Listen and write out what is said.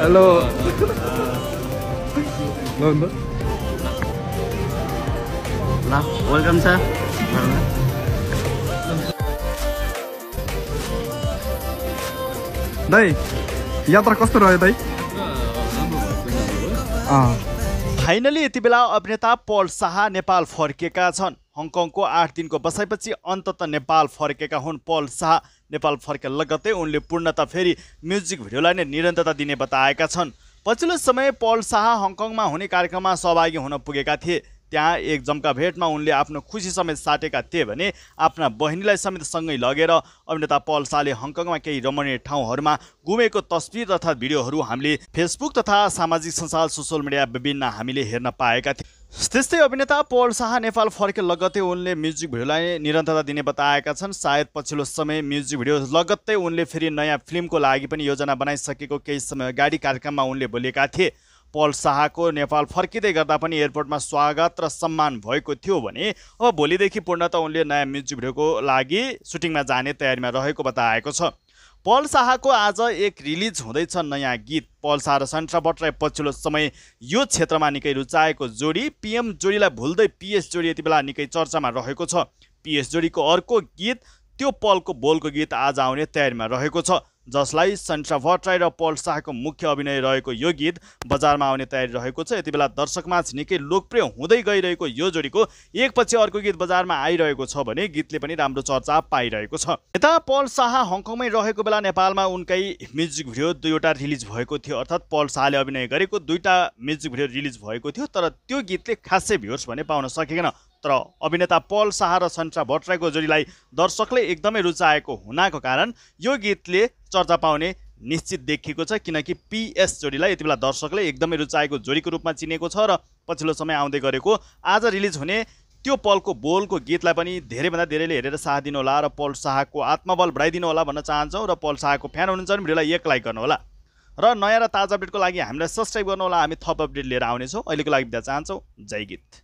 hello welcome sir दाई यात्रा कस्तो रह्यो दाइ फाइनली यति बेला अभिनेता पल शाह नेपाल फर्किएका छन् हङकङको आठ दिनको बसाइपछि अन्तत नेपाल फर्केका हुन् पल शाह नेपाल फर्के लगत्तै उनले पूर्णता फेरि म्युजिक भिडियोलाई नै निरन्तरता दिने बताएका छन् पछिल्लो समय पल शाह हङकङमा हुने कार्यक्रममा सहभागी हुन पुगेका थिए त्यहाँ एक जम्का भेटमा उनले आफ्नो खुसी समेत साटेका थिए भने आफ्ना बहिनीलाई समेत सँगै लगेर अभिनेता पल शाहले हङकङमा केही रमणीय ठाउँहरूमा घुमेको तस्विर तथा भिडियोहरू हामीले फेसबुक तथा सामाजिक सञ्जाल सोसियल मिडिया विभिन्न हामीले हेर्न पाएका थियौँ त्यस्तै अभिनेता पोल शाह नेपाल फर्के लगत्तै उनले म्युजिक भिडियोलाई निरन्तरता दिने बताएका छन् सायद पछिल्लो समय म्युजिक भिडियो लगत्तै उनले फेरि नयाँ फिल्मको लागि पनि योजना बनाइसकेको केही समय अगाडि कार्यक्रममा उनले बोलेका थिए पल शाहको नेपाल फर्किँदै गर्दा पनि एयरपोर्टमा स्वागत र सम्मान भएको थियो भने अब भोलिदेखि पूर्णत उनले नयाँ म्युजिक भिडियोको लागि सुटिङमा जाने तयारीमा रहेको बताएको छ पल शाहको आज एक रिलिज हुँदैछ नयाँ गीत पल शाह र सन्ट्रा भट्टराई पछिल्लो समय यो क्षेत्रमा निकै रुचाएको जोडी पिएम जोडीलाई भुल्दै पिएस जोडी यति बेला निकै चर्चामा रहेको छ पिएस जोडीको अर्को गीत त्यो पलको बोलको गीत आज आउने तयारीमा रहेको छ जसलाई सन्सा भट्टराई र पल शाहको मुख्य अभिनय रहेको यो गीत बजारमा आउने तयारी रहेको छ यति बेला दर्शकमाझ निकै लोकप्रिय हुँदै गइरहेको यो जोडीको एकपछि अर्को गीत बजारमा आइरहेको छ भने गीतले पनि राम्रो चर्चा पाइरहेको छ यता पल शाह हङकङमै रहेको बेला नेपालमा उनकै म्युजिक भिडियो दुईवटा रिलिज भएको थियो अर्थात् पल शाहले अभिनय गरेको दुईवटा म्युजिक भिडियो रिलिज भएको थियो तर त्यो गीतले खासै भ्युर्स भने पाउन सकेन तर अभिनेता पल शाह र सन्ट्रा भट्टराईको जोडीलाई दर्शकले एकदमै रुचाएको हुनाको कारण यो गीतले चर्चा पाउने निश्चित देखिएको छ किनकि पिएस जोडीलाई यति बेला दर्शकले एकदमै रुचाएको जोडीको रूपमा चिनेको छ र पछिल्लो समय आउँदै गरेको आज रिलिज हुने त्यो पलको बोलको गीतलाई पनि धेरैभन्दा धेरैले हेरेर साथ दिनुहोला र पल शाहको आत्मबल बढाइदिनु होला भन्न चाहन्छौँ र पल शाहको फ्यान हुनुहुन्छ भने भिडियोलाई एक लाइक गर्नुहोला र नयाँ र ताजा अपडेटको लागि हामीलाई सब्सक्राइब होला हामी थप अपडेट लिएर आउनेछौँ अहिलेको लागि बिदा चाहन्छौँ जय गीत